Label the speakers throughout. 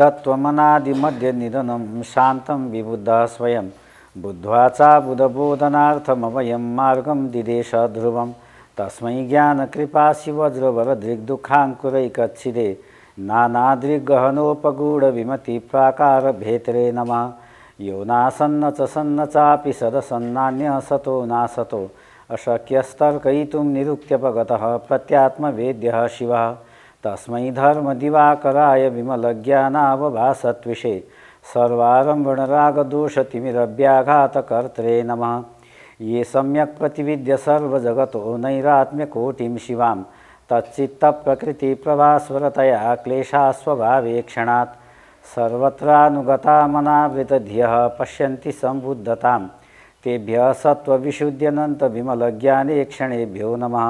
Speaker 1: शुद्धत्वमनादिमध्ये निधनं शान्तं विबुद्धः स्वयं बुद्ध्वा चा मार्गं दिदेश ध्रुवं तस्मै ज्ञानकृपा शिवज्रवरदृग्दुःखाङ्कुरैकच्छिदे नानादृग्गहनोपगूढविमतिप्राकारभेतरे नमः यो नासन्न च सन्न चापि सदसन्नान्य सतो नासतो अशक्यस्तर्कयितुं निरुक्त्यपगतः प्रत्यात्मवेद्यः शिवः तस्मै धर्मदिवाकराय विमलज्ञानावभासत्विषे सर्वारम्भणरागदोषतिमिरव्याघातकर्त्रे नमः ये सम्यक् प्रतिविद्य सर्वजगतो नैरात्म्यकोटिं शिवां तच्चित्तप्रकृतिप्रभास्वरतया क्लेशास्वभावेक्षणात् सर्वत्रानुगतामनावृतधियः पश्यन्ति सम्बुद्धतां तेभ्यः सत्त्वविशुद्ध्यनन्तविमलज्ञाने क्षणेभ्यो नमः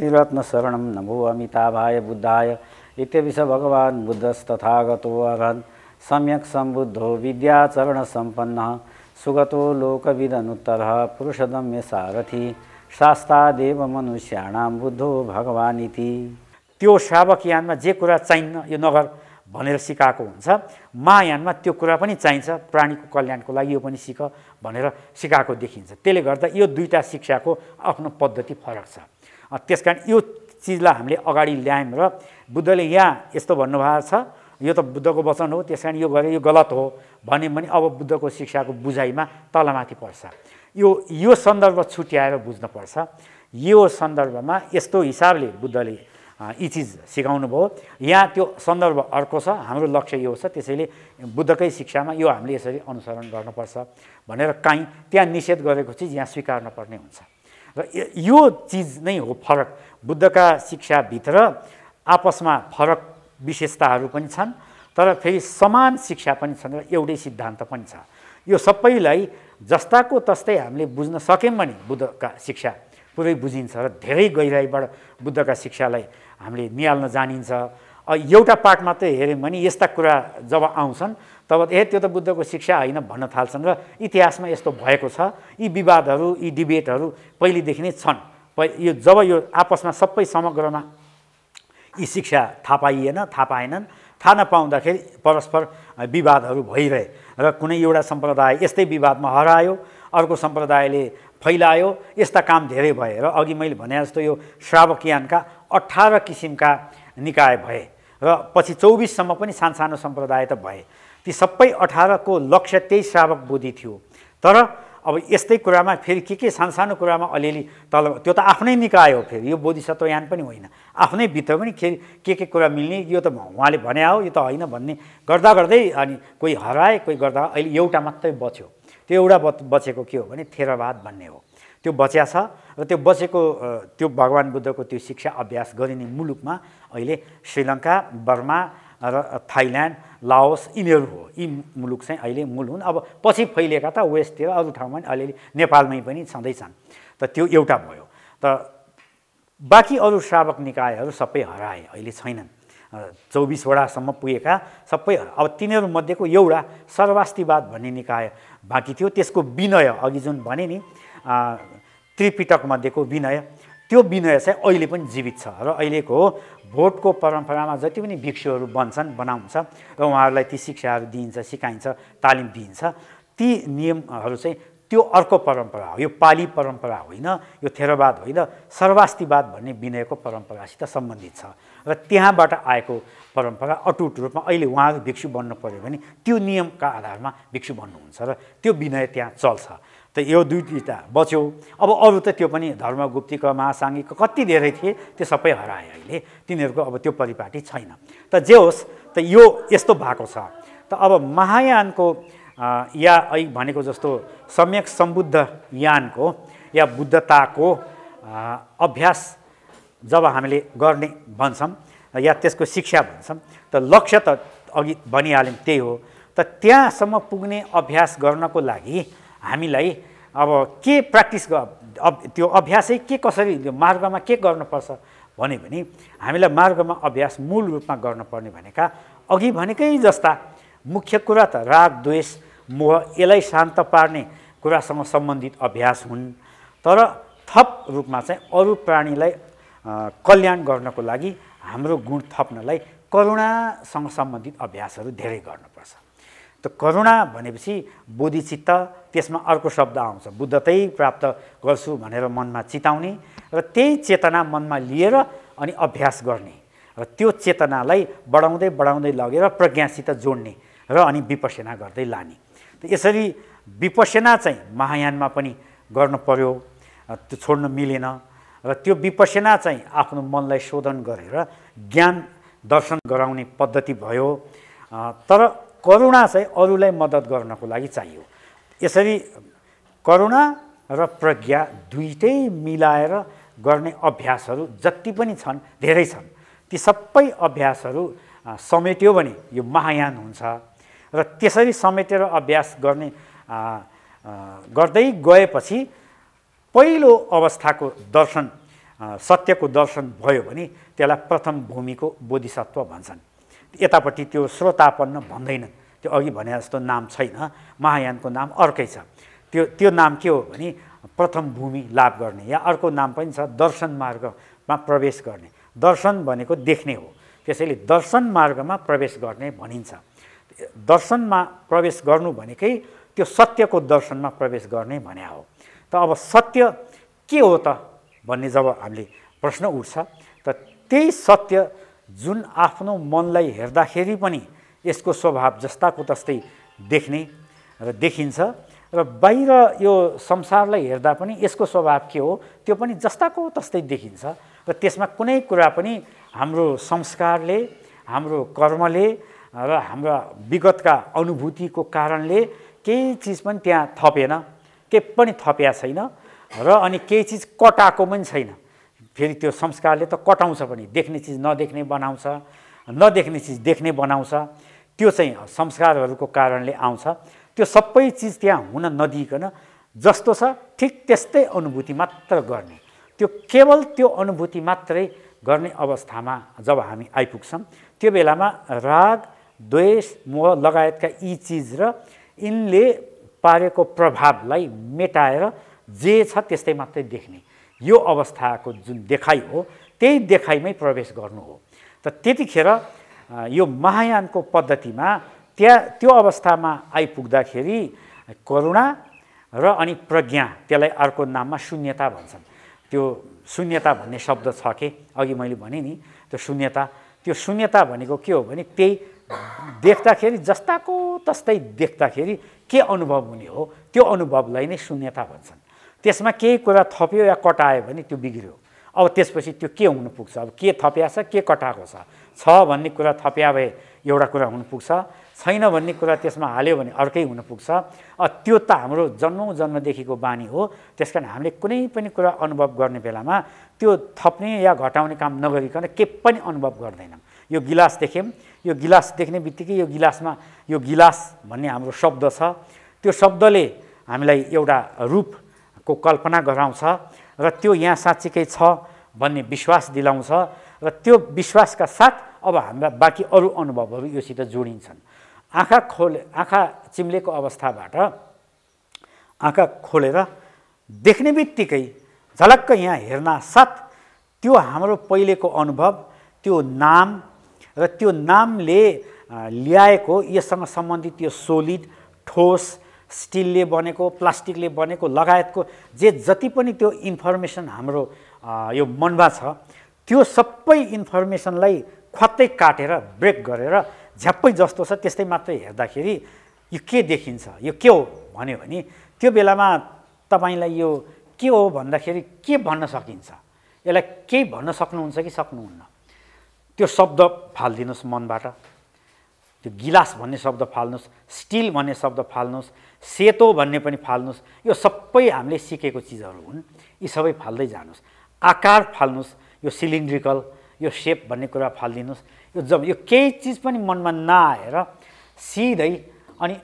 Speaker 1: नमो अमिताभाय बुद्धाय इत्यविष भगवान् बुद्धस्तथागतो अभन् सम्यक् सम्बुद्धो सम्पन्न सुगतो लोकविदनुत्तरः पुरुषदम्य सारथी शास्त्रादेव मनुष्याणाम बुद्धो भगवान् इति त्यो श्रावकयानमा जे कुरा चाहिन्न यो नगर भनेर सिकाएको हुन्छ मायानमा त्यो कुरा पनि चाहिन्छ प्राणीको कल्याणको लागि यो पनि सिक भनेर सिकाएको देखिन्छ त्यसले गर्दा यो दुईवटा शिक्षाको आफ्नो पद्धति फरक छ त्यस कारण यो चिजलाई हामीले अगाडि ल्यायौँ र बुद्धले यहाँ यस्तो भन्नुभएको छ यो त बुद्धको वचन हो त्यस कारण यो गरे यो गलत हो भन्यो भने अब बुद्धको शिक्षाको बुझाइमा तलमाथि पर्छ यो यो सन्दर्भ छुट्याएर बुझ्नुपर्छ यो सन्दर्भमा यस्तो हिसाबले बुद्धले यी चिज सिकाउनु भयो यहाँ त्यो सन्दर्भ अर्को छ हाम्रो लक्ष्य यो छ त्यसैले बुद्धकै शिक्षामा यो हामीले यसरी अनुसरण गर्नुपर्छ भनेर काहीँ त्यहाँ निषेध गरेको चिज यहाँ स्वीकार्न पर्ने हुन्छ र यो चिज नै हो फरक बुद्धका शिक्षाभित्र आपसमा फरक विशेषताहरू पनि छन् तर फेरि समान शिक्षा पनि छन् र एउटै सिद्धान्त पनि छ यो सबैलाई जस्ताको तस्तै हामीले बुझ्न सक्यौँ भने बुद्धका शिक्षा पुरै बुझिन्छ र धेरै गहिराइबाट बुद्धका शिक्षालाई हामीले निहाल्न जानिन्छ एउटा पाठ मात्रै हेऱ्यौँ भने यस्ता कुरा जब आउँछन् तब ए त्यो त बुद्धको शिक्षा होइन भन्न थाल्छन् र इतिहासमा यस्तो भएको छ यी विवादहरू यी डिबेटहरू पहिलेदेखि नै छन् यो जब यो आपसमा सबै समग्रमा यी शिक्षा थाहा पाइएन थाहा पाएनन् थाहा नपाउँदाखेरि परस्पर विवादहरू भइरहे र कुनै एउटा सम्प्रदाय यस्तै विवादमा हरायो अर्को सम्प्रदायले फैलायो यस्ता काम धेरै भए र अघि मैले भने जस्तो यो श्रावकयानका अठार किसिमका निकाय भए र पछि चौबिससम्म पनि सानसानो सम्प्रदाय त भए ती सबै अठारको लक्ष्य त्यही श्रावक बोधि थियो तर अब यस्तै कुरामा फेरि के के सानसानो कुरामा अलिअलि तल त्यो त आफ्नै निकाय हो फेरि यो बोधिसत्वयान पनि होइन आफ्नै भित्र पनि फेरि के के कुरा मिल्ने यो त उहाँले भने हो यो त होइन भन्ने गर्दा गर्दै अनि कोही हराए कोही गर्दा अहिले एउटा मात्रै बच्यो त्यो एउटा बचेको के हो भने थेरवाद भन्ने हो त्यो बच्या छ र त्यो बचेको त्यो भगवान् बुद्धको त्यो शिक्षा अभ्यास गरिने मुलुकमा अहिले श्रीलङ्का बर्मा र थाइल्यान्ड लाओस यिनीहरू हो यी मुलुक चाहिँ अहिले मूल हुन् अब पछि फैलिएका त वेस्टतिर अरू ठाउँमा पनि अलिअलि नेपालमै पनि छँदै छन् त त्यो एउटा भयो त बाँकी अरू श्रावक निकायहरू सबै हराए अहिले छैनन् चौबिसवटासम्म पुगेका सबै अब तिनीहरूमध्येको एउटा सर्वास्तिवाद भन्ने निकाय बाँकी थियो त्यसको विनय अघि जुन भने नि त्रिपिटकमध्येको विनय त्यो विनय चाहिँ अहिले पनि जीवित छ र अहिलेको भोटको परम्परामा जति पनि भिक्षुहरू बन्छन् बनाउँछ र उहाँहरूलाई ती शिक्षाहरू दिइन्छ सिकाइन्छ तालिम दिइन्छ ती नियमहरू चाहिँ त्यो अर्को परम्परा हो यो पाली परम्परा होइन यो थेरवाद होइन सर्वास्तिवाद भन्ने विनयको परम्परासित सम्बन्धित छ र त्यहाँबाट आएको परम्परा अटुट रूपमा अहिले उहाँहरू भिक्षु बन्नु पऱ्यो भने त्यो नियमका आधारमा भिक्षु बन्नुहुन्छ र त्यो विनय त्यहाँ चल्छ त यो दुईवटा बच्यो अब अरू त त्यो पनि धर्मगुप्तिको महासाङ्गिक कति धेरै थिए त्यो सबै हराए अहिले तिनीहरूको अब त्यो परिपाटी छैन त जे होस् त यो यस्तो भएको छ त अब महायानको या ऐ भनेको जस्तो सम्यक सम्बुद्ध यानको या बुद्धताको अभ्यास जब हामीले गर्ने भन्छौँ या त्यसको शिक्षा भन्छौँ त लक्ष्य त अघि भनिहाल्यौँ त्यही हो त त्यहाँसम्म पुग्ने अभ्यास गर्नको लागि हामीलाई अब के प्र्याक्टिस अब त्यो अभ्यासै के कसरी मार्गमा के गर्नुपर्छ भन्यो भने हामीलाई मार्गमा अभ्यास मूल रूपमा गर्नुपर्ने भनेका अघि भनेकै जस्ता मुख्य कुरा त राग द्वेष मोह यसलाई शान्त पार्ने कुरासँग सम्बन्धित अभ्यास हुन् तर थप रूपमा चाहिँ अरू प्राणीलाई कल्याण गर्नको लागि हाम्रो गुण थप्नलाई करुणासँग सम्बन्धित अभ्यासहरू धेरै गर्नुपर्छ त करुणा भनेपछि बोधिचित्त त्यसमा अर्को शब्द आउँछ बुद्धतै प्राप्त गर्छु भनेर मनमा चिताउने र त्यही चेतना मनमा लिएर अनि अभ्यास गर्ने र त्यो चेतनालाई बढाउँदै बढाउँदै लगेर प्रज्ञासित जोड्ने र अनि विपसेना गर्दै लाने त यसरी विपसेना चाहिँ महायानमा पनि गर्नु पर्यो त्यो छोड्न मिलेन र त्यो विपसेना चाहिँ आफ्नो मनलाई शोधन गरेर ज्ञान दर्शन गराउने पद्धति भयो तर करुणा चाहिँ अरूलाई मद्दत गर्नको लागि चाहियो यसरी करुणा र प्रज्ञा दुइटै मिलाएर गर्ने अभ्यासहरू जति पनि छन् धेरै छन् ती सबै अभ्यासहरू समेट्यो भने यो महायान हुन्छ र त्यसरी समेटेर अभ्यास गर्ने गर्दै गएपछि पहिलो अवस्थाको दर्शन सत्यको दर्शन भयो भने त्यसलाई प्रथम भूमिको बोधिसत्व भन्छन् यतापट्टि त्यो श्रोतापन्न भन्दैनन् त्यो अघि भने जस्तो नाम छैन महायानको नाम अर्कै छ त्यो त्यो नाम के हो भने प्रथम भूमि लाभ गर्ने या अर्को नाम पनि छ दर्शन मार्गमा प्रवेश गर्ने दर्शन भनेको देख्ने हो त्यसैले दर्शन मार्गमा प्रवेश गर्ने भनिन्छ दर्शनमा प्रवेश गर्नु भनेकै त्यो सत्यको दर्शनमा प्रवेश गर्ने भने हो त अब सत्य के हो त भन्ने जब हामीले प्रश्न उठ्छ त त्यही सत्य जुन आफ्नो मनलाई हेर्दाखेरि पनि यसको स्वभाव जस्ताको तस्तै देख्ने र देखिन्छ र बाहिर यो संसारलाई हेर्दा पनि यसको स्वभाव के हो त्यो पनि जस्ताको तस्तै देखिन्छ र त्यसमा कुनै कुरा पनि हाम्रो संस्कारले हाम्रो कर्मले र हाम्रा विगतका अनुभूतिको कारणले केही चिज पनि त्यहाँ थपेन के पनि थप्या छैन र अनि केही चिज कटाएको पनि छैन फेरि त्यो संस्कारले त कटाउँछ पनि देख्ने चिज नदेख्ने बनाउँछ नदेख्ने चिज देख्ने बनाउँछ त्यो चाहिँ संस्कारहरूको कारणले आउँछ त्यो सबै चिज त्यहाँ हुन नदिइकन जस्तो छ ठिक त्यस्तै अनुभूति मात्र गर्ने त्यो केवल त्यो अनुभूति मात्रै गर्ने अवस्थामा जब हामी आइपुग्छौँ त्यो बेलामा राग द्वेष मोह लगायतका यी चिज र यिनले पारेको प्रभावलाई मेटाएर जे छ त्यस्तै मात्रै देख्ने यो अवस्थाको जुन देखाइ हो त्यही देखाइमै प्रवेश गर्नु हो त त्यतिखेर यो महायानको पद्धतिमा त्यहाँ त्यो अवस्थामा आइपुग्दाखेरि करुणा र अनि प्रज्ञा त्यसलाई अर्को नाममा शून्यता भन्छन् त्यो शून्यता भन्ने शब्द छ के अघि मैले भनेँ नि त्यो शून्यता त्यो शून्यता भनेको के हो भने त्यही देख्दाखेरि जस्ताको तस्तै देख्दाखेरि के अनुभव हुने हो त्यो अनुभवलाई नै शून्यता भन्छन् त्यसमा केही कुरा थप्यो या कटायो भने त्यो बिग्रियो अब त्यसपछि त्यो के हुनु पुग्छ अब के थप्या छ के कटाएको छ भन्ने कुरा थप्या भए एउटा कुरा हुनु पुग्छ छैन भन्ने कुरा त्यसमा हाल्यो भने अर्कै हुनु पुग्छ त्यो त हाम्रो जन्मौँ जन्मदेखिको बानी हो त्यस कारण हामीले कुनै पनि कुरा अनुभव गर्ने बेलामा त्यो थप्ने या घटाउने काम नगरिकन के पनि अनुभव गर्दैनौँ यो गिलास देख्यौँ यो गिलास देख्ने बित्तिकै यो गिलासमा यो गिलास भन्ने हाम्रो शब्द छ त्यो शब्दले हामीलाई एउटा रूपको कल्पना गराउँछ र त्यो यहाँ साँच्चीकै छ भन्ने विश्वास दिलाउँछ र त्यो विश्वासका साथ अब हाम्रा बाँकी अरू अनुभवहरू योसित जोडिन्छन् आँखा खोले आँखा चिम्लेको अवस्थाबाट आँखा खोलेर देख्ने बित्तिकै झलक्क यहाँ साथ त्यो हाम्रो पहिलेको अनुभव त्यो नाम र त्यो नामले ल्याएको यससँग सम्बन्धित यो सोलिड ठोस स्टिलले बनेको प्लास्टिकले बनेको लगायतको जे जति पनि त्यो इन्फर्मेसन हाम्रो यो मनमा छ त्यो सबै इन्फर्मेसनलाई खत्तै काटेर ब्रेक गरेर झ्याप्पै जस्तो छ त्यस्तै मात्रै हेर्दाखेरि यो के देखिन्छ यो के हो भन्यो भने त्यो बेलामा तपाईँलाई यो के हो भन्दाखेरि के भन्न सकिन्छ यसलाई केही भन्न सक्नुहुन्छ कि सक्नुहुन्न त्यो शब्द फालिदिनुहोस् मनबाट त्यो गिलास भन्ने शब्द फाल्नुहोस् स्टिल भन्ने शब्द फाल्नुहोस् सेतो भन्ने पनि फाल्नुहोस् यो सबै हामीले सिकेको चिजहरू हुन् यी सबै फाल्दै जानुहोस् आकार फाल्नुहोस् यो सिलिन्ड्रिकल यो सेप भन्ने कुरा फालिदिनुहोस् यो जब यो केही चिज पनि मनमा नआएर सिधै अनि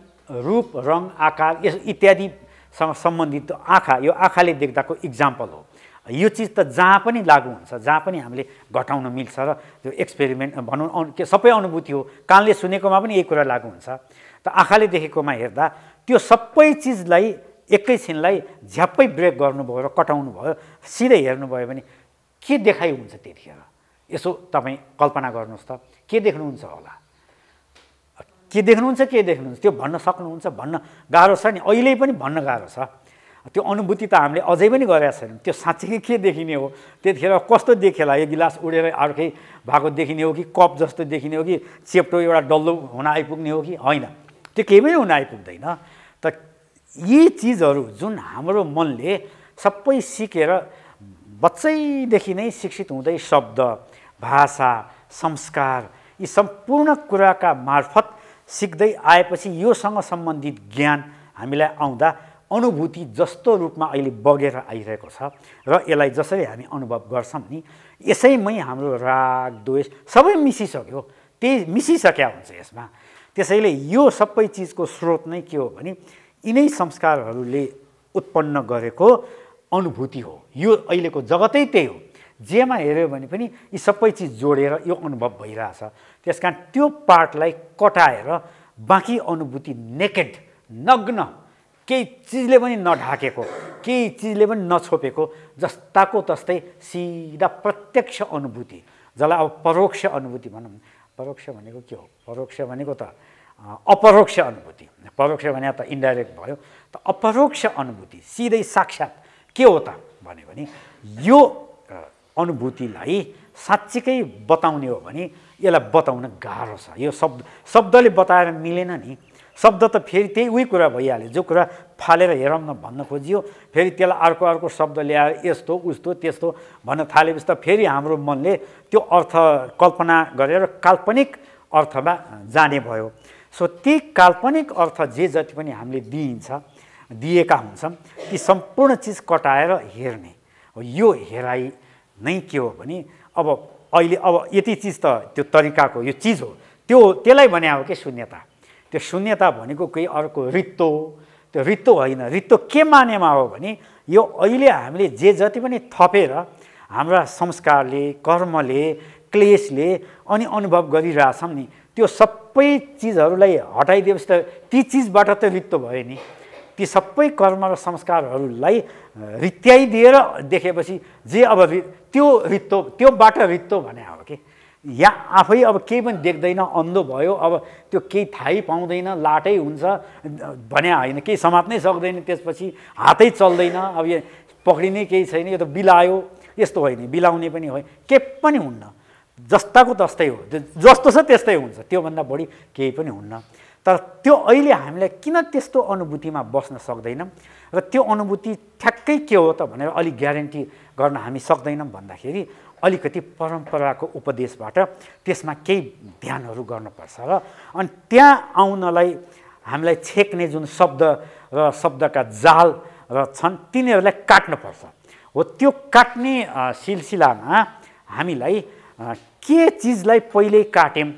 Speaker 1: रूप रङ आकार यस इत्यादिसँग सम्बन्धित आँखा यो आँखाले देख्दाको इक्जाम्पल हो यो चिज त जहाँ पनि लागु हुन्छ जहाँ पनि हामीले घटाउन मिल्छ र त्यो एक्सपेरिमेन्ट भनौँ सबै अनुभूति हो कानले सुनेकोमा पनि यही कुरा लागु हुन्छ त आँखाले देखेकोमा हेर्दा त्यो सबै चिजलाई एकैछिनलाई झ्याप्पै ब्रेक गर्नुभयो र कटाउनु भयो सिधै हेर्नुभयो भने के देखाइ हुन्छ त्यतिखेर यसो तपाईँ कल्पना गर्नुहोस् त के देख्नुहुन्छ होला के देख्नुहुन्छ के देख्नुहुन्छ त्यो भन्न सक्नुहुन्छ भन्न गाह्रो छ नि अहिले पनि भन्न गाह्रो छ त्यो अनुभूति त हामीले अझै पनि गरेका छैनौँ त्यो साँच्चै के देखिने हो त्यतिखेर कस्तो देखेला यो गिलास उडेर अर्कै भएको देखिने हो कि कप जस्तो देखिने हो कि चेप्टो एउटा डल्लो हुन आइपुग्ने हो कि होइन त्यो केही पनि हुन आइपुग्दैन त यी चिजहरू जुन हाम्रो मनले सबै सिकेर बच्चैदेखि नै शिक्षित हुँदै शब्द भाषा संस्कार यी सम्पूर्ण कुराका मार्फत सिक्दै आएपछि योसँग सम्बन्धित ज्ञान हामीलाई आउँदा अनुभूति जस्तो रूपमा अहिले बगेर आइरहेको छ र यसलाई जसरी हामी अनुभव गर्छौँ नि यसैमै हाम्रो राग द्वेष सबै मिसिसक्यो त्यही मिसिसक्या हुन्छ यसमा त्यसैले यो सबै चिजको स्रोत नै के हो भने यिनै संस्कारहरूले उत्पन्न गरेको अनुभूति हो यो अहिलेको जगतै त्यही हो जेमा हेऱ्यो भने पनि यी सबै चिज जोडेर यो अनुभव भइरहेछ त्यस कारण त्यो पार्टलाई कटाएर बाँकी अनुभूति नेकेड नग्न केही चिजले पनि नढाकेको केही चिजले पनि नछोपेको जस्ताको तस्तै सिधा प्रत्यक्ष अनुभूति जसलाई अब परोक्ष अनुभूति भनौँ परोक्ष भनेको के हो परोक्ष भनेको त अपरोक्ष अनुभूति परोक्ष भने त इन्डाइरेक्ट भयो त अपरोक्ष अनुभूति सिधै साक्षात् के हो त भन्यो भने यो अनुभूतिलाई साँच्चीकै बताउने हो भने यसलाई बताउन गाह्रो छ यो शब्द शब्दले बताएर मिलेन नि शब्द त फेरि त्यही उही कुरा भइहाल्यो जो कुरा फालेर हेरौँ न भन्न खोजियो फेरि त्यसलाई अर्को अर्को शब्द ल्याएर यस्तो उस्तो त्यस्तो भन्न थालेपछि त फेरि हाम्रो मनले त्यो अर्थ कल्पना गरेर काल्पनिक अर्थमा जाने भयो सो ती काल्पनिक अर्थ जे जति पनि हामीले दिइन्छ दिएका हुन्छन् ती सम्पूर्ण चिज कटाएर हेर्ने यो हेराइ नै के हो भने अब अहिले अब यति चिज त त्यो तरिकाको यो चिज हो त्यो त्यसलाई भने अब के शून्यता त्यो शून्यता भनेको केही अर्को रित्तो त्यो रित्तो होइन रित्तो के मानेमा हो भने यो अहिले हामीले जे जति पनि थपेर हाम्रा संस्कारले कर्मले क्लेसले अनि अनुभव गरिरहेछौँ नि त्यो सबै चिजहरूलाई हटाइदिएपछि त ती चिजबाट त रित्तो भयो नि ती सबै कर्म र संस्कारहरूलाई रित्याइदिएर देखेपछि जे अब त्यो रित्तो त्योबाट रित्तो भने हो कि या आफै अब केही पनि देख्दैन अन्धो भयो अब त्यो केही थाहै पाउँदैन लाटै हुन्छ भने होइन केही समात्नै सक्दैन त्यसपछि हातै चल्दैन अब यो पक्रिने केही छैन यो त बिलायो यस्तो होइन बिलाउने पनि होइन के पनि हुन्न जस्ताको तस्तै हो जस्तो छ त्यस्तै हुन्छ त्योभन्दा बढी केही पनि हुन्न तर त्यो अहिले हामीलाई किन त्यस्तो अनुभूतिमा बस्न सक्दैनौँ र त्यो अनुभूति ठ्याक्कै के हो त भनेर अलिक ग्यारेन्टी गर्न हामी सक्दैनौँ भन्दाखेरि अलिकति परम्पराको उपदेशबाट त्यसमा केही ध्यानहरू गर्नुपर्छ र अनि त्यहाँ आउनलाई हामीलाई छेक्ने जुन शब्द र शब्दका जाल र छन् तिनीहरूलाई काट्नुपर्छ हो त्यो काट्ने सिलसिलामा हामीलाई के चिजलाई पहिल्यै काट्यौँ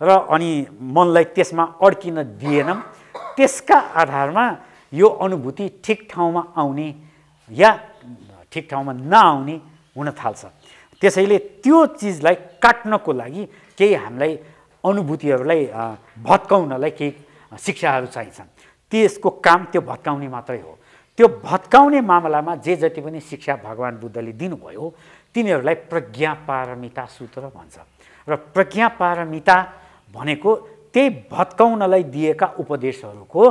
Speaker 1: र अनि मनलाई त्यसमा अड्किन दिएनौँ त्यसका आधारमा यो अनुभूति ठिक ठाउँमा आउने या ठिक ठाउँमा नआउने हुन थाल्छ त्यसैले त्यो चिजलाई काट्नको लागि केही हामीलाई अनुभूतिहरूलाई भत्काउनलाई केही शिक्षाहरू चाहिन्छन् त्यसको काम त्यो भत्काउने मात्रै हो त्यो भत्काउने मामलामा जे जति पनि शिक्षा भगवान् बुद्धले दिनुभयो तिनीहरूलाई प्रज्ञा पारमिता सूत्र भन्छ र प्रज्ञा पारमिता भनेको त्यही भत्काउनलाई दिएका उपदेशहरूको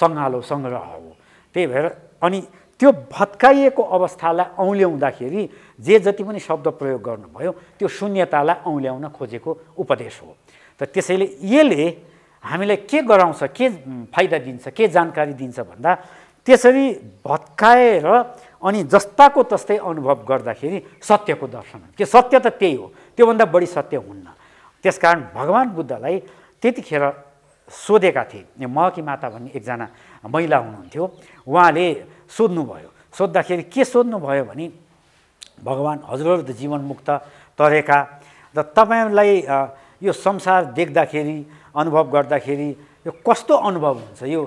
Speaker 1: सङ्घालो सङ्ग्रह हो त्यही भएर अनि त्यो भत्काइएको अवस्थालाई औँल्याउँदाखेरि जे जति पनि शब्द प्रयोग गर्नुभयो त्यो शून्यतालाई औँल्याउन खोजेको उपदेश हो त त्यसैले यसले हामीलाई के गराउँछ के फाइदा दिन्छ के जानकारी दिन्छ भन्दा त्यसरी भत्काएर अनि जस्ताको तस्तै अनुभव गर्दाखेरि सत्यको दर्शन त्यो सत्य त त्यही हो त्योभन्दा बढी सत्य हुन्न त्यसकारण भगवान् बुद्धलाई त्यतिखेर सोधेका थिए महकी माता भन्ने एकजना महिला हुनुहुन्थ्यो उहाँले सोध्नुभयो सोद्धाखेरि के सोध्नुभयो भने भगवान् हजुरहरू त जीवनमुक्त तरेका र तपाईँलाई यो संसार देख्दाखेरि अनुभव गर्दाखेरि यो कस्तो अनुभव हुन्छ यो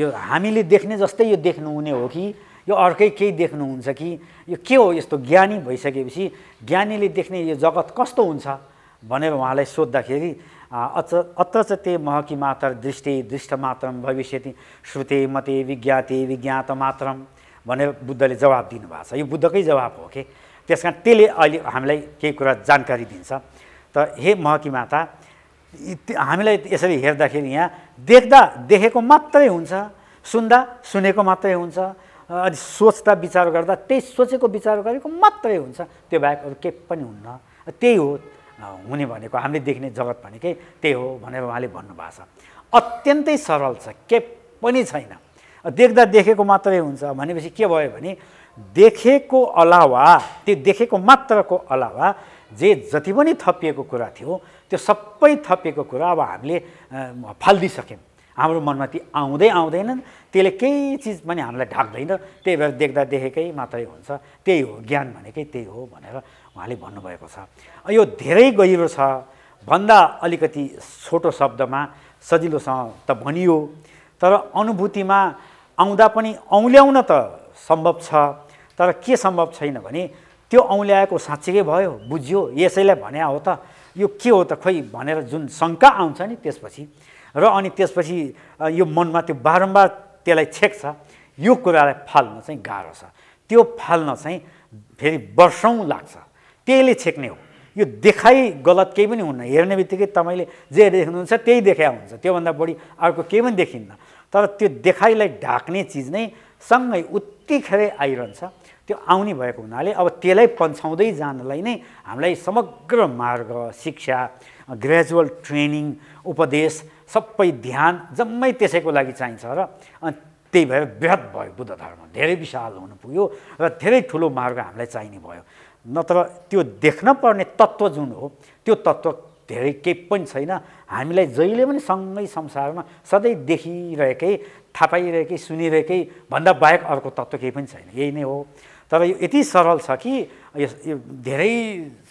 Speaker 1: यो हामीले देख्ने जस्तै यो देख्नुहुने हो कि यो अर्कै केही देख्नुहुन्छ कि यो के हो यस्तो ज्ञानी भइसकेपछि ज्ञानीले देख्ने यो जगत कस्तो हुन्छ भनेर उहाँलाई सोद्धाखेरि अच अत्र ते महकी मात्र दृष्टि दृष्ट मात्रम भविष्यति श्रुते मते विज्ञाते विज्ञात मात्रम भनेर बुद्धले जवाब दिनुभएको छ यो बुद्धकै जवाब हो कि त्यस कारण त्यसले अहिले हामीलाई केही कुरा जानकारी दिन्छ त हे महकी माता हामीलाई यसरी हेर्दाखेरि यहाँ देख्दा देखेको मात्रै हुन्छ सुन्दा सुनेको मात्रै हुन्छ अनि सोच्दा विचार गर्दा त्यही सोचेको विचार गरेको मात्रै हुन्छ त्यो बाहेक अरू केही पनि हुन्न त्यही हो हुने भनेको हामीले देख्ने जगत भनेकै त्यही हो भनेर उहाँले भन्नुभएको छ अत्यन्तै सरल छ के पनि छैन देख्दा देखेको मात्रै हुन्छ भनेपछि के भयो भने देखेको अलावा त्यो देखेको मात्रको अलावा जे जति पनि थपिएको कुरा थियो त्यो सबै थपिएको कुरा अब हामीले फालिदिइसक्यौँ हाम्रो मनमा ती आउँदै आउँदैनन् त्यसले केही चिज पनि हामीलाई ढाक्दैन त्यही भएर देख्दा देखेकै मात्रै हुन्छ त्यही हो ज्ञान भनेकै त्यही हो भनेर उहाँले भन्नुभएको छ यो धेरै गहिरो छ भन्दा अलिकति छोटो शब्दमा सजिलोसँग त भनियो तर अनुभूतिमा आउँदा पनि औँल्याउन त सम्भव छ तर के सम्भव छैन भने त्यो औँल्याएको साँच्चीकै भयो बुझ्यो यसैलाई भने हो त यो के हो त खोइ भनेर जुन शङ्का आउँछ नि त्यसपछि र अनि त्यसपछि यो मनमा त्यो बारम्बार त्यसलाई छेक्छ यो कुरालाई फाल्न चाहिँ गाह्रो छ त्यो फाल्न चाहिँ फेरि वर्षौँ लाग्छ त्यसले छेक्ने हो यो देखाइ गलत केही पनि हुन्न हेर्ने बित्तिकै तपाईँले जे देख्नुहुन्छ त्यही देखाएको हुन्छ त्योभन्दा बढी अर्को केही पनि देखिन्न तर त्यो देखाइलाई ढाक्ने चिज नै सँगै उत्तिखेरै आइरहन्छ त्यो आउने भएको हुनाले अब त्यसलाई पन्छाउँदै जानलाई नै हामीलाई समग्र मार्ग शिक्षा ग्रेजुअल ट्रेनिङ उपदेश सबै ध्यान जम्मै त्यसैको लागि चाहिन्छ र अनि त्यही भएर वृहत भयो बुद्ध धर्म धेरै विशाल हुनु पुग्यो र धेरै ठुलो मार्ग हामीलाई चाहिने भयो नत्र त्यो देख्न पर्ने तत्त्व जुन हो त्यो तत्त्व धेरै केही पनि छैन हामीलाई जहिले पनि सँगै संसारमा सधैँ देखिरहेकै थाहा पाइरहेकै सुनिरहेकै भन्दा बाहेक अर्को तत्त्व केही पनि छैन यही नै हो तर यो यति सरल छ कि यस यो धेरै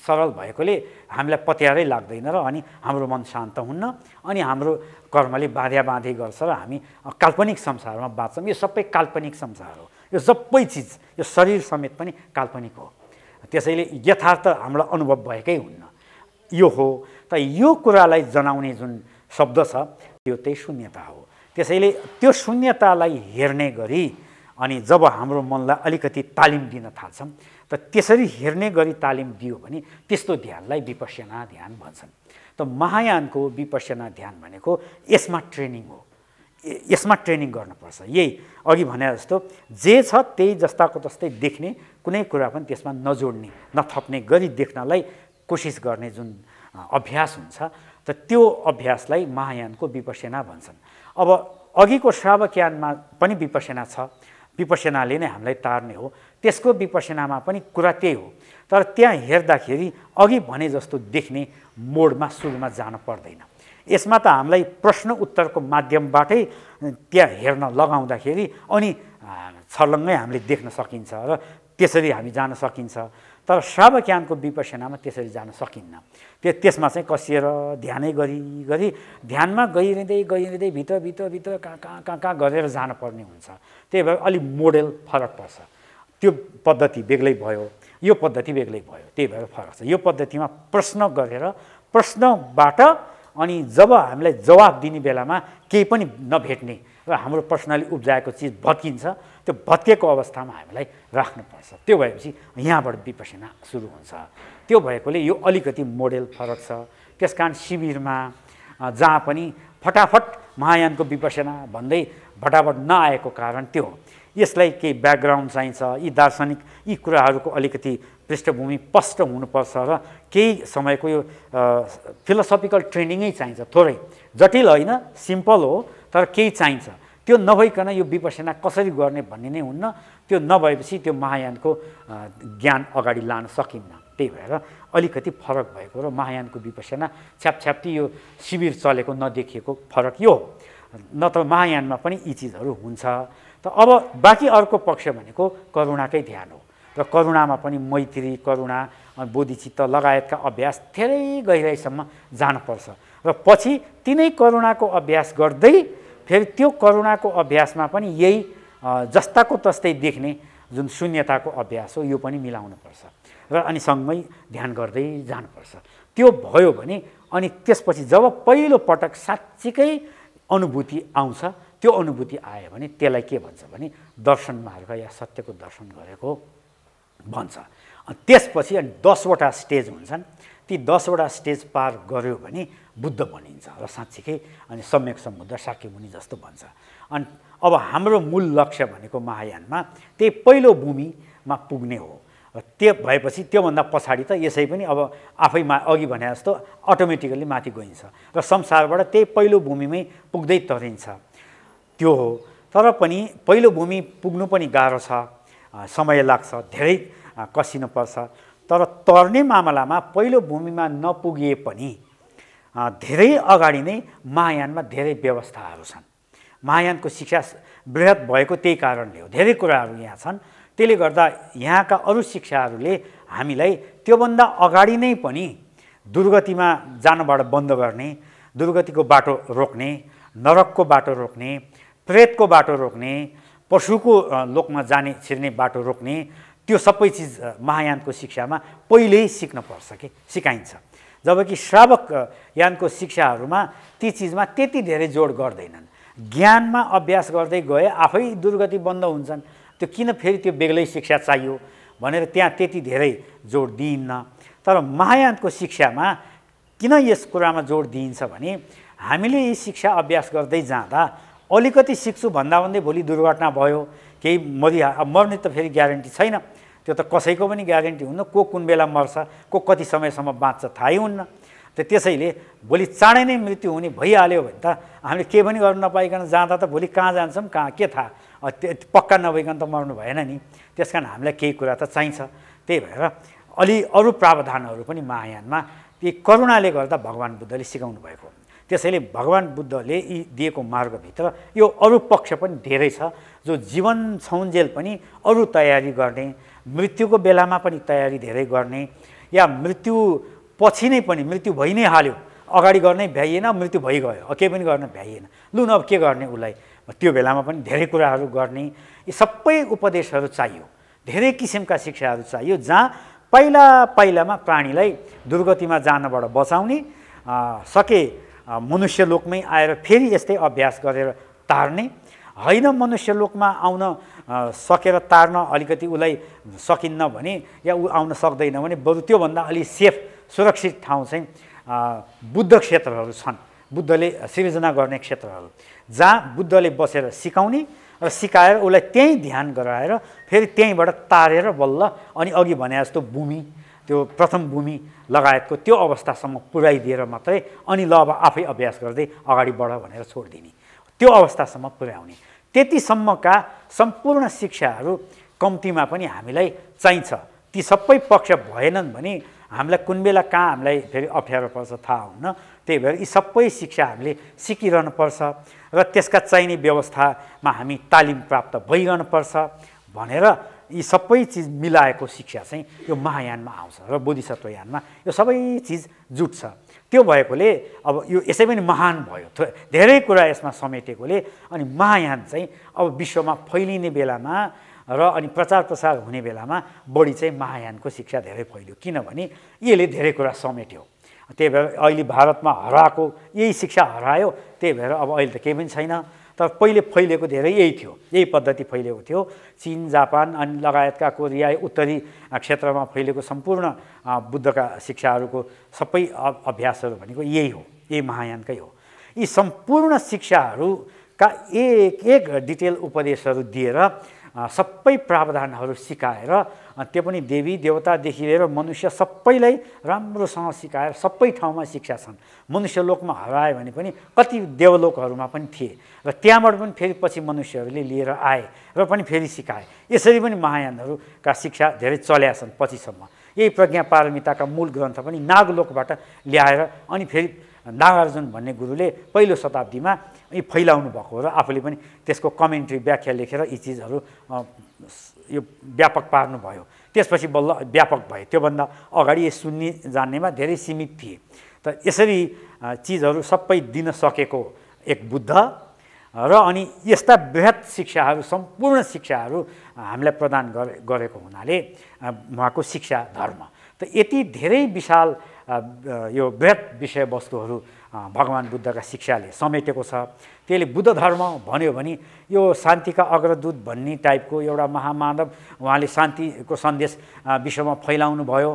Speaker 1: सरल भएकोले हामीलाई पत्यारै लाग्दैन र अनि हाम्रो मन शान्त हुन्न अनि हाम्रो कर्मले बाँध्या बाँधे गर्छ र हामी काल्पनिक संसारमा बाँच्छौँ यो सबै काल्पनिक संसार हो यो सबै चिज यो शरीर समेत पनि काल्पनिक हो त्यसैले यथार्थ हामीलाई अनुभव भएकै हुन्न यो हो त यो कुरालाई जनाउने जुन शब्द छ त्यो त्यही शून्यता हो त्यसैले त्यो शून्यतालाई हेर्ने गरी अनि जब हाम्रो मनलाई अलिकति तालिम दिन थाल्छौँ त त्यसरी हेर्ने गरी तालिम दियो भने त्यस्तो ध्यानलाई विपश्यना ध्यान भन्छन् त महायानको विपश्यना ध्यान भनेको यसमा ट्रेनिङ हो यसमा ट्रेनिङ गर्नुपर्छ यही अघि भने जस्तो जे छ त्यही जस्ताको जस्तै देख्ने कुनै कुरा पनि त्यसमा नजोड्ने नथप्ने गरी देख्नलाई कोसिस गर्ने जुन अभ्यास हुन्छ त त्यो अभ्यासलाई महायानको विपसेना भन्छन् अब अघिको श्रावकयानमा पनि विपसेना छ विपसेनाले नै हामीलाई तार्ने हो त्यसको विपसेनामा पनि कुरा त्यही हो तर त्यहाँ हेर्दाखेरि अघि भने जस्तो देख्ने मोडमा सुरुमा जानु पर्दैन यसमा त हामीलाई प्रश्न उत्तरको माध्यमबाटै त्यहाँ हेर्न लगाउँदाखेरि अनि छर्लङ्गै हामीले देख्न सकिन्छ र त्यसरी हामी जान सकिन्छ तर ज्ञानको विपसेनामा त्यसरी जान सकिन्न त्यो त्यसमा चाहिँ कसिएर ध्यानै गरी गरी ध्यानमा गइरहँदै गइरहँदै भित्र भित्र भित्र कहाँ कहाँ कहाँ कहाँ गरेर जानुपर्ने हुन्छ त्यही भएर अलिक मोडेल फरक पर्छ त्यो पद्धति बेग्लै भयो यो पद्धति बेग्लै भयो त्यही भएर फरक छ यो पद्धतिमा प्रश्न गरेर प्रश्नबाट अनि जब हामीलाई जवाब दिने बेलामा केही पनि नभेट्ने र हाम्रो पर्सनली उब्जाएको चिज भत्किन्छ त्यो भत्किएको अवस्थामा हामीलाई राख्नुपर्छ त्यो भएपछि यहाँबाट विपसेना सुरु हुन्छ त्यो भएकोले यो अलिकति मोडेल फरक छ त्यस कारण शिविरमा जहाँ पनि फटाफट महायानको विपसेना भन्दै फटाफट नआएको कारण त्यो यसलाई केही ब्याकग्राउन्ड चाहिन्छ यी दार्शनिक यी कुराहरूको अलिकति पृष्ठभूमि स्पष्ट हुनुपर्छ र केही समयको यो फिलोसफिकल ट्रेनिङै चाहिन्छ थोरै जटिल होइन सिम्पल हो तर केही चाहिन्छ त्यो नभइकन यो विपसेना कसरी गर्ने भन्ने नै हुन्न त्यो नभएपछि त्यो महायानको ज्ञान अगाडि लान सकिन्न त्यही भएर अलिकति फरक भएको र महायानको विपसेना छ्यापछ्याप्ती यो शिविर चलेको नदेखिएको फरक यो हो नत्र महायानमा पनि यी चिजहरू हुन्छ त अब बाँकी अर्को पक्ष भनेको करुणाकै ध्यान हो र करुणामा पनि मैत्री करुणा बोधिचित्त लगायतका अभ्यास धेरै गहिराइसम्म जानुपर्छ र पछि तिनै करुणाको अभ्यास गर्दै फेरि त्यो करुणाको अभ्यासमा पनि यही जस्ताको तस्तै देख्ने जुन शून्यताको अभ्यास हो यो पनि मिलाउनुपर्छ र अनि सँगै ध्यान गर्दै जानुपर्छ त्यो भयो भने अनि त्यसपछि जब पहिलो पटक साँच्चीकै अनुभूति आउँछ त्यो अनुभूति आयो भने त्यसलाई के भन्छ भने दर्शन मार्ग या सत्यको दर्शन गरेको भन्छ अनि त्यसपछि अनि दसवटा स्टेज हुन्छन् ती दसवटा स्टेज पार गऱ्यो भने बुद्ध बनिन्छ र साँच्चीकै अनि सम्यक समुद्र मुनि जस्तो भन्छ अनि अब हाम्रो मूल लक्ष्य भनेको महायानमा त्यही पहिलो भूमिमा पुग्ने हो र त्यो भएपछि त्योभन्दा पछाडि त यसै पनि अब आफैमा अघि भने जस्तो अटोमेटिकली माथि गइन्छ र संसारबाट त्यही पहिलो भूमिमै पुग्दै तरिन्छ त्यो हो तर पनि पहिलो भूमि पुग्नु पनि गाह्रो छ समय लाग्छ धेरै पर्छ तर तर्ने मामलामा पहिलो भूमिमा नपुगिए पनि धेरै अगाडि नै महायानमा धेरै व्यवस्थाहरू छन् महायानको शिक्षा वृहत भएको त्यही कारणले हो धेरै कुराहरू यहाँ छन् त्यसले गर्दा यहाँका अरू शिक्षाहरूले हामीलाई त्योभन्दा अगाडि नै पनि दुर्गतिमा जानबाट बन्द गर्ने दुर्गतिको बाटो रोक्ने नरकको बाटो रोक्ने प्रेतको बाटो रोक्ने पशुको लोकमा जाने छिर्ने बाटो रोक्ने त्यो सबै चिज महायानको शिक्षामा पहिल्यै पर्छ कि सिकाइन्छ जबकि श्रावक यानको शिक्षाहरूमा ती चिजमा त्यति धेरै जोड गर्दैनन् ज्ञानमा अभ्यास गर्दै गए आफै दुर्गति बन्द हुन्छन् त्यो किन फेरि त्यो बेग्लै शिक्षा चाहियो भनेर त्यहाँ त्यति धेरै जोड दिइन्न तर महायानको शिक्षामा किन यस कुरामा जोड दिइन्छ भने हामीले यी शिक्षा अभ्यास गर्दै जाँदा अलिकति सिक्छु भन्दा भन्दै भोलि दुर्घटना भयो केही मरि मर्ने त फेरि ग्यारेन्टी छैन त्यो त कसैको पनि ग्यारेन्टी हुन्न को कुन बेला मर्छ को कति समयसम्म बाँच्छ थाहै हुन्न त त्यसैले भोलि चाँडै नै मृत्यु हुने भइहाल्यो भने त हामीले केही पनि गर्नु नपाइकन जाँदा त भोलि कहाँ जान्छौँ कहाँ के थाहा पक्का नभइकन त मर्नु भएन नि त्यस कारण हामीलाई केही कुरा त चाहिन्छ त्यही भएर अलि अरू प्रावधानहरू पनि महायानमा ती करुणाले गर्दा भगवान् बुद्धले सिकाउनु भएको त्यसैले भगवान् बुद्धले यी दिएको मार्गभित्र यो अरू पक्ष पनि धेरै छ जो जीवन छौन्जेल पनि अरू तयारी गर्ने मृत्युको बेलामा पनि तयारी धेरै गर्ने या मृत्यु पछि नै पनि मृत्यु भइ नै हाल्यो अगाडि गर्नै भ्याइएन मृत्यु भइगयो केही पनि गर्न भ्याइएन लु अब के गर्ने उसलाई त्यो बेलामा पनि धेरै कुराहरू गर्ने यी सबै उपदेशहरू चाहियो धेरै किसिमका शिक्षाहरू चाहियो जहाँ पहिला पहिलामा प्राणीलाई दुर्गतिमा जानबाट बचाउने सके मनुष्यलोकमै आएर फेरि यस्तै अभ्यास गरेर तार्ने होइन मनुष्यलोकमा आउन सकेर तार्न अलिकति उसलाई सकिन्न भने या ऊ आउन सक्दैन भने बरु त्योभन्दा अलि सेफ सुरक्षित ठाउँ चाहिँ बुद्ध क्षेत्रहरू छन् बुद्धले सिर्जना गर्ने क्षेत्रहरू जहाँ बुद्धले बसेर सिकाउने र सिकाएर उसलाई त्यहीँ ध्यान गराएर फेरि त्यहीँबाट तारेर बल्ल अनि अघि भने जस्तो भूमि त्यो प्रथम भूमि लगायतको त्यो अवस्थासम्म पुर्याइदिएर मात्रै अनि ल अब आफै अभ्यास गर्दै अगाडि बढ भनेर छोडिदिने त्यो अवस्थासम्म पुर्याउने त्यतिसम्मका सम्पूर्ण शिक्षाहरू कम्तीमा पनि हामीलाई चाहिन्छ ती सबै पक्ष भएनन् भने हामीलाई कुन बेला कहाँ हामीलाई फेरि अप्ठ्यारो पर्छ थाहा हुन्न त्यही भएर यी सबै शिक्षा हामीले सिकिरहनुपर्छ र त्यसका चाहिने व्यवस्थामा हामी तालिम प्राप्त भइरहनुपर्छ भनेर यी सबै चिज मिलाएको शिक्षा चाहिँ यो महायानमा आउँछ र बोधिसत्वयानमा यो सबै चिज जुट्छ त्यो भएकोले अब यो यसै पनि महान भयो धेरै कुरा यसमा समेटेकोले अनि महायान चाहिँ अब विश्वमा फैलिने बेलामा र अनि प्रचार प्रसार हुने बेलामा बढी चाहिँ महायानको शिक्षा धेरै फैल्यो किनभने यसले धेरै कुरा समेट्यो त्यही भएर अहिले भारतमा हराएको यही शिक्षा हरायो त्यही भएर अब अहिले त केही पनि छैन तर पहिले फैलिएको धेरै यही थियो यही पद्धति फैलिएको थियो चिन जापान अनि लगायतका कोरिया उत्तरी क्षेत्रमा फैलिएको सम्पूर्ण बुद्धका शिक्षाहरूको सबै अभ्यासहरू भनेको यही हो यही महायानकै हो यी सम्पूर्ण शिक्षाहरूका एक एक डिटेल उपदेशहरू दिएर सबै प्रावधानहरू सिकाएर त्यो पनि देवी देवतादेखि लिएर मनुष्य सबैलाई राम्रोसँग सिकाएर सबै ठाउँमा शिक्षा छन् मनुष्य लोकमा हरायो भने पनि कति देवलोकहरूमा पनि थिए र त्यहाँबाट पनि फेरि पछि मनुष्यहरूले लिएर आए र पनि फेरि सिकाए यसरी पनि महायानहरूका शिक्षा धेरै चल्या छन् पछिसम्म यही प्रज्ञा पारमिताका मूल ग्रन्थ पनि नागलोकबाट ल्याएर अनि फेरि नागार्जुन भन्ने गुरुले पहिलो शताब्दीमा यी फैलाउनु भएको र आफूले पनि त्यसको कमेन्ट्री व्याख्या लेखेर यी चिजहरू यो व्यापक पार्नुभयो त्यसपछि बल्ल व्यापक भयो त्योभन्दा अगाडि यो सुन्ने जान्नेमा धेरै सीमित थिए त यसरी चिजहरू सबै दिन सकेको एक बुद्ध र अनि यस्ता वृहत शिक्षाहरू सम्पूर्ण शिक्षाहरू हामीलाई प्रदान गरे गरेको हुनाले उहाँको शिक्षा धर्म त यति धेरै विशाल यो वृहत विषयवस्तुहरू भगवान् बुद्धका शिक्षाले समेटेको छ त्यसले बुद्ध धर्म भन्यो भने यो शान्तिका अग्रदूत भन्ने टाइपको एउटा महामानव उहाँले शान्तिको सन्देश विश्वमा फैलाउनु भयो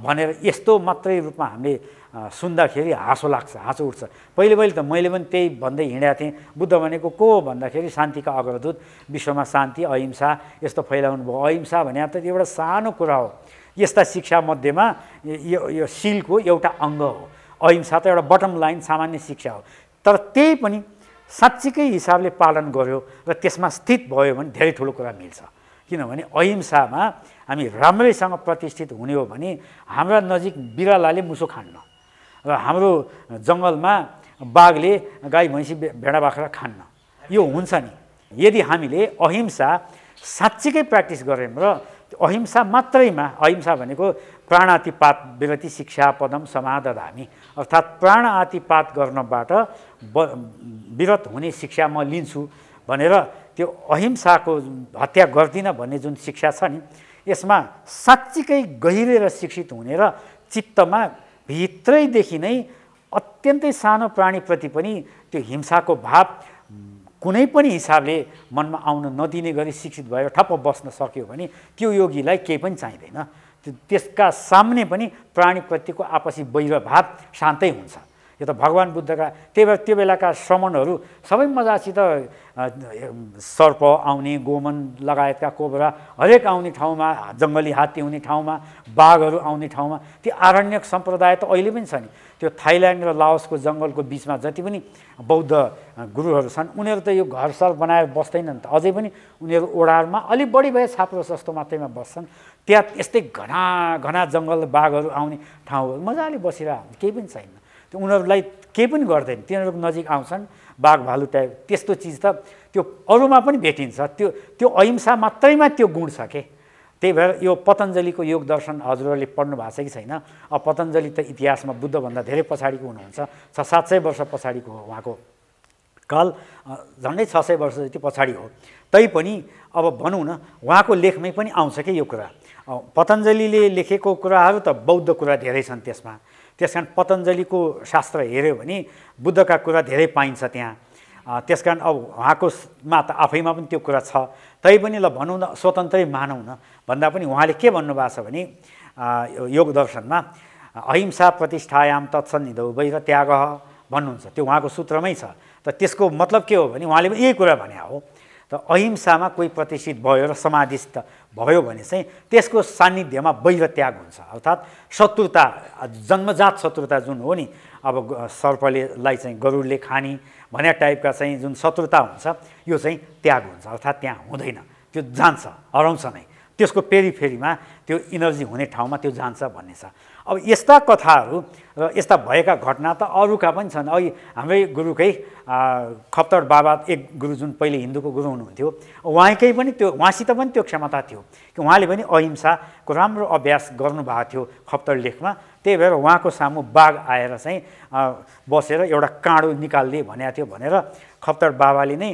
Speaker 1: भनेर यस्तो मात्रै रूपमा हामीले सुन्दाखेरि हाँसो लाग्छ हाँसो उठ्छ पहिले पहिले त मैले पनि त्यही भन्दै हिँडेको थिएँ बुद्ध भनेको को भन्दाखेरि शान्तिका अग्रदूत विश्वमा शान्ति अहिंसा यस्तो फैलाउनु भयो अहिंसा भने त एउटा सानो कुरा हो यस्ता शिक्षा मध्येमा यो यो सिलको एउटा अङ्ग हो अहिंसा त एउटा बटम लाइन सामान्य शिक्षा हो तर त्यही पनि साँच्चीकै हिसाबले पालन गर्यो र त्यसमा स्थित भयो भने धेरै ठुलो कुरा मिल्छ किनभने अहिंसामा हामी राम्रैसँग प्रतिष्ठित हुने हो भने हाम्रा नजिक बिरालाले मुसो खान्न र हाम्रो जङ्गलमा बाघले गाई भैँसी भेडा बाख्रा खान्न यो हुन्छ नि यदि हामीले अहिंसा साँच्चीकै प्र्याक्टिस गऱ्यौँ र अहिंसा मात्रैमा अहिंसा भनेको प्राण आतिपात विगति शिक्षा पदम समाधामी अर्थात् प्राण आतिपात गर्नबाट ब विरत हुने शिक्षा म लिन्छु भनेर त्यो अहिंसाको हत्या गर्दिनँ भन्ने जुन शिक्षा छ नि यसमा साँच्चीकै गहिरेर शिक्षित हुने र चित्तमा भित्रैदेखि नै अत्यन्तै सानो प्राणीप्रति पनि त्यो हिंसाको भाव कुनै पनि हिसाबले मनमा आउन नदिने गरी शिक्षित भएर ठप्प बस्न सक्यो भने त्यो योगीलाई केही पनि चाहिँदैन त्यसका सामने पनि प्राणीप्रतिको आपसी वैरभाव शान्तै हुन्छ यो त भगवान् बुद्धका त्यही भएर त्यो बेलाका श्रमणहरू सबै मजासित सर्प आउने गोमन लगायतका कोब्रा हरेक आउने ठाउँमा जङ्गली हात्ती हुने ठाउँमा बाघहरू आउने ठाउँमा त्यो आरण्यक सम्प्रदाय त अहिले पनि छ नि त्यो थाइल्यान्ड र लाओसको जङ्गलको बिचमा जति पनि बौद्ध गुरुहरू छन् उनीहरू त यो घर सर बनाएर बस्दैनन् त अझै पनि उनीहरू ओडारमा अलिक बढी भए छाप्रो जस्तो मात्रैमा बस्छन् त्यहाँ यस्तै घना घना जङ्गल बाघहरू आउने ठाउँहरू मजाले बसेर केही पनि छैन त्यो उनीहरूलाई केही पनि गर्दैन तिनीहरू नजिक आउँछन् बाघ भालु टाइप त्यस्तो चिज त त्यो अरूमा पनि भेटिन्छ त्यो त्यो अहिंसा मात्रैमा त्यो गुण छ के त्यही भएर यो पतञ्जलीको योग दर्शन हजुरहरूले पढ्नु भएको छ कि छैन अब पतञ्जली त इतिहासमा बुद्धभन्दा धेरै पछाडिको हुनुहुन्छ छ सात सय वर्ष पछाडिको हो उहाँको काल झन्डै छ सय वर्ष जति पछाडि हो तैपनि अब भनौँ न उहाँको लेखमै पनि आउँछ कि यो कुरा पतञ्जलीले लेखेको कुराहरू त बौद्ध कुरा धेरै छन् त्यसमा त्यस कारण पतञ्जलिको शास्त्र हेऱ्यो भने बुद्धका कुरा धेरै पाइन्छ त्यहाँ त्यस कारण अब उहाँकोमा त आफैमा पनि त्यो कुरा छ पनि ल भनौँ न स्वतन्त्रै मानौँ न भन्दा पनि उहाँले के भन्नुभएको छ भने योग दर्शनमा अहिंसा प्रतिष्ठायाम तत्सन्निधौ वै र त्याग भन्नुहुन्छ त्यो उहाँको सूत्रमै छ त त्यसको मतलब के हो भने उहाँले पनि यही कुरा भने हो र अहिंसामा कोही प्रतिष्ठित भयो र समाधिस्थ भयो भने चाहिँ त्यसको सान्निध्यमा वैर त्याग हुन्छ अर्थात् शत्रुता जन्मजात शत्रुता जुन हो नि अब सर्पलेलाई चाहिँ गरुडले खाने भन्या टाइपका चाहिँ जुन शत्रुता हुन्छ यो चाहिँ त्याग हुन्छ अर्थात् त्यहाँ हुँदैन त्यो जान्छ हराउँछ नै त्यसको पेरिफेरीमा त्यो इनर्जी हुने ठाउँमा त्यो जान्छ भन्ने छ अब यस्ता कथाहरू र यस्ता भएका घटना त अरूका पनि छन् अघि हाम्रै गुरुकै खप्तर बाबा एक गुरु जुन पहिले हिन्दूको गुरु हुनुहुन्थ्यो उहाँकै पनि त्यो उहाँसित पनि त्यो क्षमता थियो कि उहाँले पनि अहिंसाको राम्रो अभ्यास गर्नुभएको थियो खप्तर लेखमा त्यही भएर उहाँको सामु बाघ आएर चाहिँ बसेर एउटा काँडो निकालिदिए भनेको थियो भनेर खप्तर बाबाले नै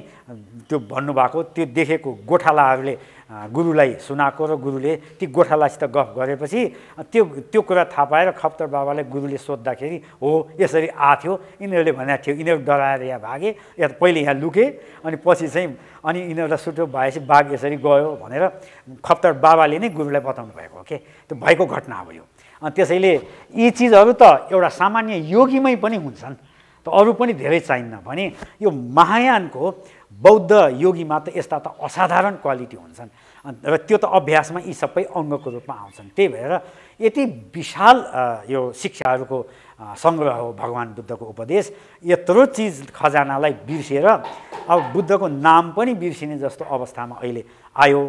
Speaker 1: त्यो भन्नुभएको त्यो देखेको गोठालाहरूले गुरुलाई सुनाएको र गुरुले ती गोठालासित गफ गरेपछि त्यो त्यो कुरा थाहा पाएर खप्तर बाबालाई गुरुले सोद्धाखेरि हो यसरी आएको थियो यिनीहरूले भनेको थियो यिनीहरू डराएर यहाँ भागे या पहिले यहाँ लुके अनि पछि चाहिँ अनि यिनीहरूलाई सुट्यो भएपछि बाघ यसरी गयो भनेर खप्तर बाबाले नै गुरुलाई बताउनु भएको हो कि त्यो भएको घटना हो यो अनि त्यसैले यी चिजहरू त एउटा सामान्य योगीमै पनि हुन्छन् त अरू पनि धेरै चाहिन्न भने यो महायानको बौद्ध योगीमा त यस्ता त असाधारण क्वालिटी हुन्छन् र त्यो त अभ्यासमा यी सबै अङ्गको रूपमा आउँछन् त्यही भएर यति विशाल यो शिक्षाहरूको सङ्ग्रह हो भगवान् बुद्धको उपदेश यत्रो चिज खजानालाई बिर्सेर अब बुद्धको नाम पनि बिर्सिने जस्तो अवस्थामा अहिले आयो